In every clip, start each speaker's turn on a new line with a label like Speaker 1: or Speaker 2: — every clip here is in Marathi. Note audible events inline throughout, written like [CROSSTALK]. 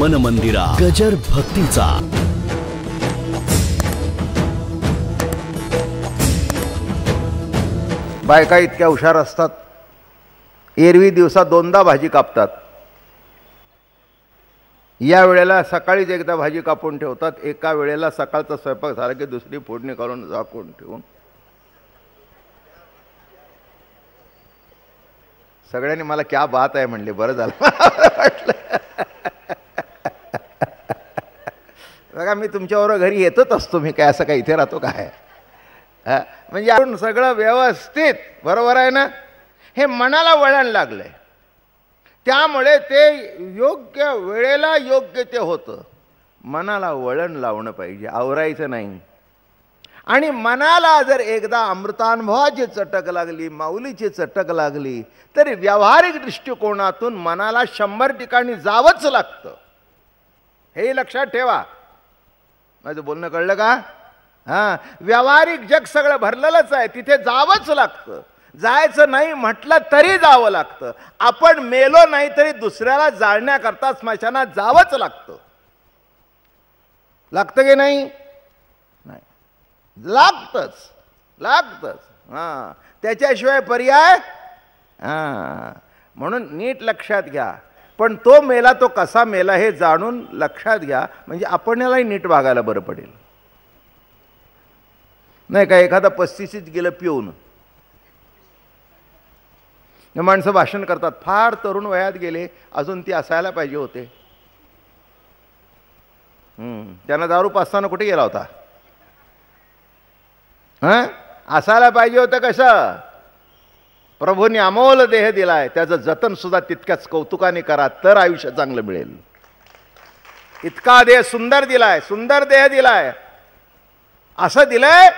Speaker 1: मन मंदिरा गजर भक्तीचा बायका इतक्या हुशार असतात एरवी दिवसात दोनदा भाजी कापतात या वेळेला सकाळीच एकदा भाजी कापून ठेवतात एका वेळेला सकाळचा स्वयंपाक झाला की दुसरी फोडणी करून झाकून ठेवून सगळ्यांनी मला क्या बात आहे म्हणले बरं झालं वाटलं [LAUGHS] बघा मी तुमच्याबरोबर घरी येतच असतो मी काय असं काय इथे राहतो काय म्हणजे आपण सगळं व्यवस्थित बरोबर आहे ना हे मनाला वळण लागलंय त्यामुळे ते योग्य वेळेला योग्य ते होतं मनाला वळण लावणं पाहिजे आवरायचं नाही आणि मनाला जर एकदा अमृतानुभवाची चटक लागली माऊलीची चटक लागली तरी व्यावहारिक दृष्टिकोनातून मनाला शंभर ठिकाणी जावंच लागतं हे लक्षात ठेवा माझं बोलणं कळलं का हां व्यावहारिक जग सगळं भरलेलंच आहे तिथे जावंच लागतं जायचं नाही म्हटलं तरी जावं लागतं आपण मेलो नाही तरी दुसऱ्याला जाळण्याकरता स्मशानात जावंच लागतं लागतं की नाही लागतच लागतच हां त्याच्याशिवाय पर्याय हां म्हणून नीट लक्षात घ्या पण तो मेला तो कसा मेला हे जाणून लक्षात घ्या म्हणजे आपणालाही नीट वागायला बरं पडेल नाही का एखादा पस्तीसीत गेलं पिऊन माणसं भाषण करतात फार तरुण वयात गेले अजून ती असायला पाहिजे होते त्यांना दारू पासताना कुठे गेला होता हां असायला पाहिजे होतं कसं प्रभूंनी अमोल देह दिला आहे त्याचं सुद्धा तितक्याच कौतुकाने करा तर आयुष्य चांगलं मिळेल इतका देह सुंदर दिलाय सुंदर देह दिलाय असं दिलंय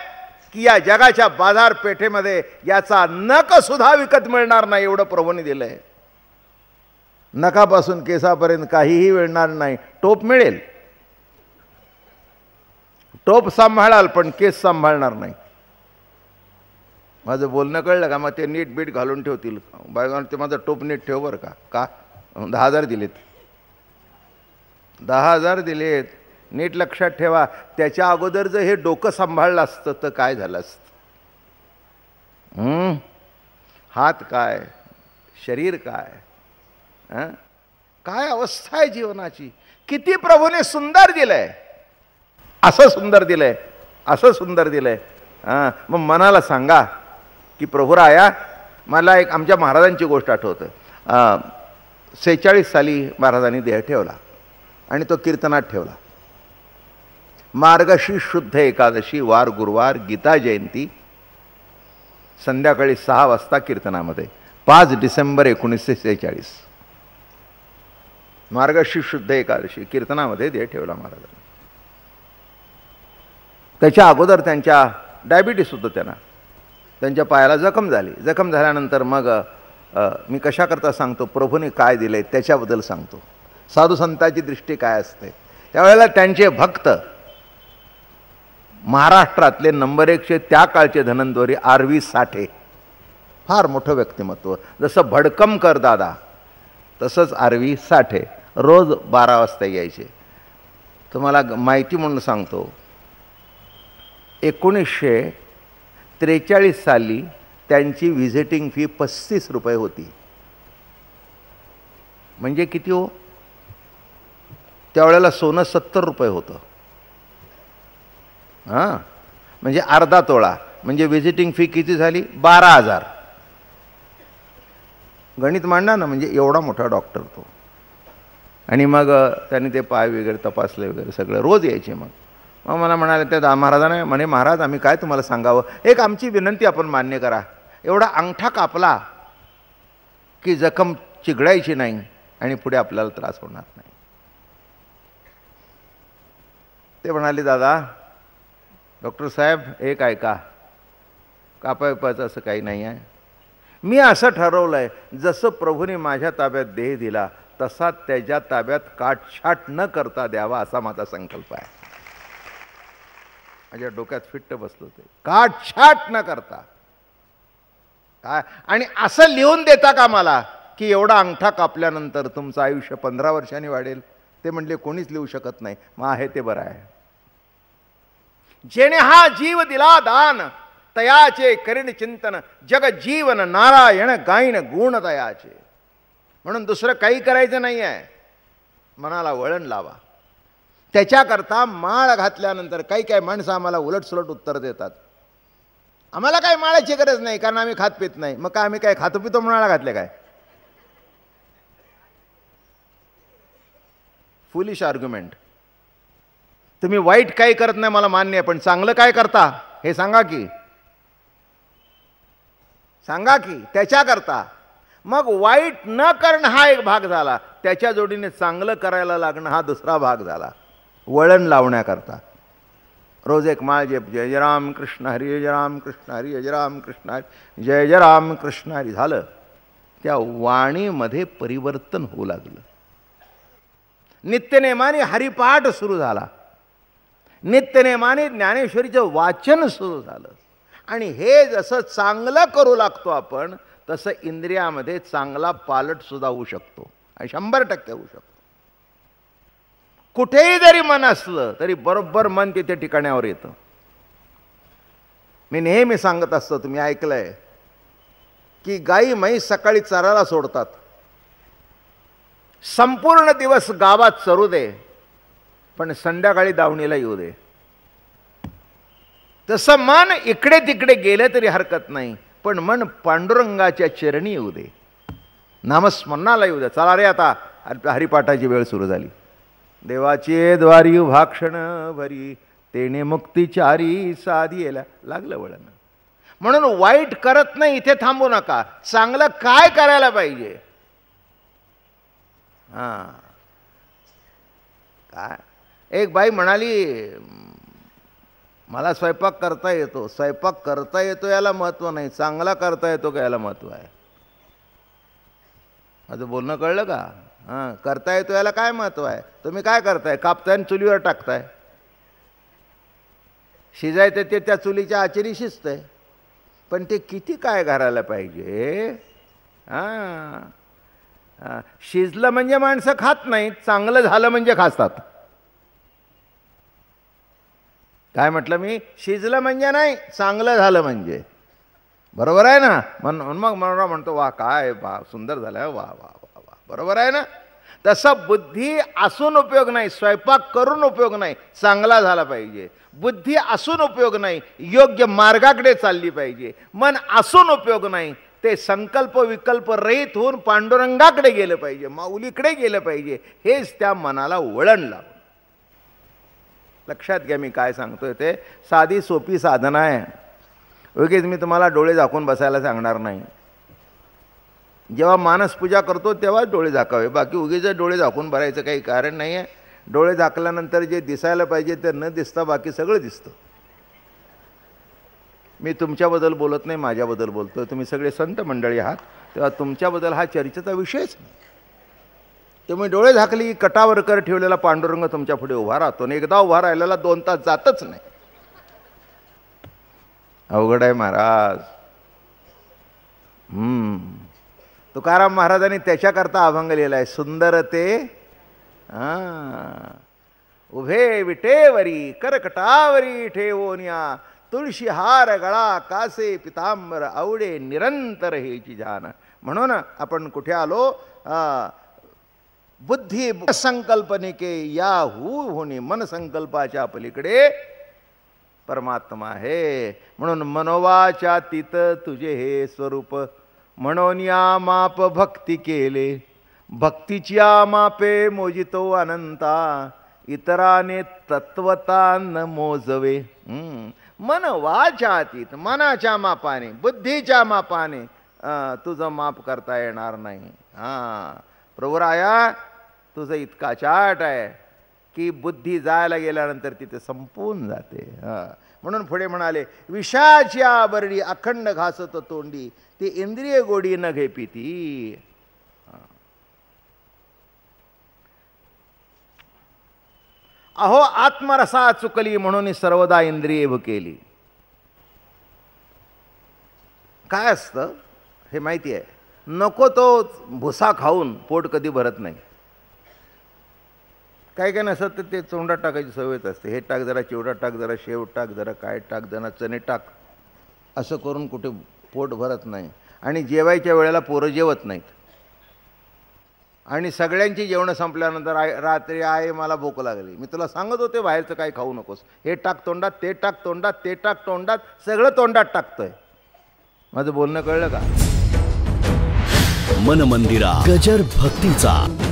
Speaker 1: की या जगाच्या बाजारपेठेमध्ये याचा नक सुद्धा विकत मिळणार नाही एवढं प्रभूंनी दिलंय नकापासून केसापर्यंत काहीही मिळणार नाही टोप मिळेल टोप सांभाळाल पण केस सांभाळणार नाही माझं बोलणं कळलं का मग ते नीट बीट घालून ठेवतील बायकांना ते माझं टोप नीट ठेव बरं का का दहा हजार दिलेत दहा हजार दिलेत नीट लक्षात ठेवा त्याच्या अगोदर जर हे डोकं सांभाळलं असतं तर काय झालं असतं हात काय शरीर काय हां काय अवस्था आहे जीवनाची किती प्रभूने सुंदर दिलंय असं सुंदर दिलंय असं सुंदर दिलंय हां मग मनाला सांगा की प्रभुराया मला एक आमच्या महाराजांची गोष्ट आठवतं सेहेचाळीस साली महाराजांनी देह ठेवला आणि तो कीर्तनात ठेवला मार्गशी शुद्ध एकादशी वार गुरुवार गीता जयंती संध्याकाळी सहा वाजता कीर्तनामध्ये पाच डिसेंबर एकोणीसशे सेहेचाळीस मार्गशी शुद्ध एकादशी कीर्तनामध्ये देह ठेवला महाराजांनी त्याच्या अगोदर त्यांच्या डायबिटीस होतं त्यांना त्यांच्या पायाला जखम झाली जखम झाल्यानंतर मग मी कशाकरता सांगतो प्रभूने काय दिले त्याच्याबद्दल सांगतो साधू संतांची दृष्टी काय असते त्यावेळेला त्यांचे भक्त महाराष्ट्रातले नंबर एकशे त्या काळचे धनंदोरी आरवी साठे फार मोठं व्यक्तिमत्व जसं भडकम कर दादा तसंच आरवी साठे रोज बारा वाजता यायचे तुम्हाला माहिती म्हणून सांगतो एकोणीसशे त्रेचाळीस साली त्यांची व्हिजिटिंग फी पस्तीस रुपये होती म्हणजे किती हो त्यावेळेला सोनं सत्तर रुपये होतं हां म्हणजे अर्धा तोळा म्हणजे व्हिजिटिंग फी किती झाली बारा हजार गणित मांडणार ना म्हणजे एवढा मोठा डॉक्टर तो आणि मग त्याने ते पाय वगैरे तपासले वगैरे सगळं रोज यायचे मग मग मला म्हणाले त्या महाराजाने म्हणे महाराज आम्ही काय तुम्हाला सांगावं एक आमची विनंती आपण मान्य करा एवढा अंगठा कापला की जखम चिघडायची नाही आणि पुढे आपल्याला त्रास होणार नाही ते म्हणाले दादा डॉक्टर साहेब एक ऐका कापा असं काही नाही आहे मी असं ठरवलं आहे जसं प्रभूने माझ्या ताब्यात देह दिला तसा त्याच्या ताब्यात काटछाट न करता द्यावा असा माझा संकल्प आहे माझ्या डोक्यात फिट्ट बसलो ते काटछाट न करता काय आणि असं लिहून देता का मला की एवढा अंगठा कापल्यानंतर तुमचं आयुष्य पंधरा वर्षांनी वाढेल ते म्हणले कोणीच लिहू शकत नाही मग आहे ते बरं आहे जेणे हा जीव दिला दान तयाचे करीण चिंतन जग जीवन नारायण गायन गुण तयाचे म्हणून दुसरं काही करायचं नाही आहे मनाला वळण लावा त्याच्याकरता माळ घातल्यानंतर काही काही माणसं आम्हाला उलटसुलट उत्तर देतात आम्हाला काय माळाची गरज नाही कारण आम्ही खात पित नाही मग काय आम्ही काय खातो पितो माळा घातले काय फुलिश आर्ग्युमेंट तुम्ही वाईट काय करत नाही मला मान्य आहे पण चांगलं काय करता हे सांगा की सांगा की त्याच्याकरता मग वाईट न करणं हा एक भाग झाला त्याच्या जोडीने चांगलं करायला लागणं हा दुसरा भाग झाला वळण लावण्याकरता रोज एक माळ जप जय जय राम कृष्ण हरी जय राम कृष्ण हरी जय राम कृष्ण हरी जय जय राम कृष्ण हरी झालं त्या वाणीमध्ये परिवर्तन होऊ लागलं नित्यनेमाने हरिपाठ सुरू झाला नित्यनेमाने ज्ञानेश्वरीचं वाचन सुरू झालं आणि हे जसं चांगलं करू लागतो आपण तसं इंद्रियामध्ये चांगला पालटसुद्धा होऊ शकतो आणि शंभर टक्के होऊ शकतो कुठेही जरी मन असलं तरी बरोबर मन तिथे ठिकाण्यावर येतं मी नेहमी सांगत असतो तुम्ही ऐकलंय की गाई म्हैस सकाळी चरायला सोडतात संपूर्ण दिवस गावात चरू दे पण संध्याकाळी दावणीला येऊ दे तसं मन इकडे तिकडे गेलं तरी हरकत नाही पण मन पांडुरंगाच्या चरणी येऊ दे नामस्मरणाला येऊ दे चला रे आता हरिपाठाची वेळ सुरू झाली देवाचे द्वारी भाक्षण भरी तेने मुक्तिचारी साधी यायला लागलं वळण म्हणून वाईट करत नाही इथे थांबू नका चांगलं काय करायला पाहिजे हा काय एक बाई म्हणाली मला स्वयंपाक करता येतो स्वयंपाक करता येतो याला महत्व नाही चांगला करता येतो का याला महत्व आहे माझं बोलणं कळलं का हां करताय तो याला काय महत्त्व आहे तुम्ही काय करताय कापताय आणि चुलीवर टाकताय शिजायचं ते त्या चुलीच्या आचेरी शिजतंय पण ते किती काय घराला पाहिजे हां शिजलं म्हणजे माणसं खात नाहीत चांगलं झालं म्हणजे खातात काय म्हटलं मी शिजलं म्हणजे नाही चांगलं झालं म्हणजे बरोबर आहे ना म्हणून मग मनोरा म्हणतो वा काय वा सुंदर झालं वा वा वा बरोबर आहे ना तसं बुद्धी असून उपयोग नाही स्वयंपाक करून उपयोग नाही चांगला झाला पाहिजे बुद्धी असून उपयोग नाही योग्य मार्गाकडे चालली पाहिजे मन असून उपयोग नाही ते संकल्प विकल्प रहित होऊन पांडुरंगाकडे गेलं पाहिजे माऊलीकडे गेलं पाहिजे हेच त्या मनाला वळण लावलं लक्षात घ्या मी काय सांगतोय ते साधी सोपी साधना आहे उगीच मी तुम्हाला डोळे झाकून बसायला सांगणार नाही जेव्हा मानस पूजा करतो तेव्हाच डोळे झाकावे बाकी उगीच डोळे झाकून भरायचं काही कारण नाही आहे डोळे झाकल्यानंतर जे दिसायला पाहिजे ते न दिसता बाकी सगळं दिसतं मी तुमच्याबद्दल बोलत नाही माझ्याबद्दल बोलतो तुम्ही सगळे संत मंडळी आहात तेव्हा तुमच्याबद्दल हा चर्चेचा विषयच नाही डोळे झाकली की कटावरकर ठेवलेला पांडुरंग तुमच्या पुढे उभा राहतो आणि एकदा उभा राहिलेला दोन तास जातच नाही अवघड आहे महाराज तुकाराम महाराजांनी त्याच्याकरता अभंग लिहिला आहे सुंदर ते उभे विटेवरी करकटावरी ठेवोनिया तुळशी हार गळा कासे पितांबर आवडे निरंतर हेची जान म्हणून आपण कुठे आलो बुद्धी संकल्पनिके या हू होणे संकल्पाच्या पलीकडे परमात्मा आहे म्हणून मनोवाच्या तित तुझे हे स्वरूप म्हणून या माप भक्ती केले भक्तीच्या मापे मोजितो अनंता इतराने तत्वता न मोजवे मन वाचातीत मनाच्या मापाने बुद्धीच्या मापाने तुझं माप करता येणार नाही हां प्रभुराया तुझं इतका चाट आहे की बुद्धी जायला गेल्यानंतर तिथे संपून जाते हां म्हणून पुढे म्हणाले विषाची बरडी अखंड घासत तोंडी ती इंद्रिय गोडी न घे ती अहो आत्मरसा चुकली म्हणून सर्वदा इंद्रिय केली काय असतं हे माहिती आहे नको तो भुसा खाऊन पोट कधी भरत नाही काय काय नसत तर ते चोंडा टाकायची सवयच असते हे टाक जरा चिवडा टाक जरा शेव टाक जरा काय टाक जरा चणे टाक असं करून कुठे पोट भरत नाही आणि जेवायच्या वेळेला पोरं जेवत नाहीत आणि सगळ्यांची जेवणं संपल्यानंतर आय रात्री आहे मला भूक लागली मी तुला सांगत होते बाहेरचं काय खाऊ नकोस हे टाक तोंडात ते टाक तोंडात ते टाक तोंडात सगळं तोंडात टाकतोय माझं बोलणं कळलं का मन मंदिरा गजर भक्तीचा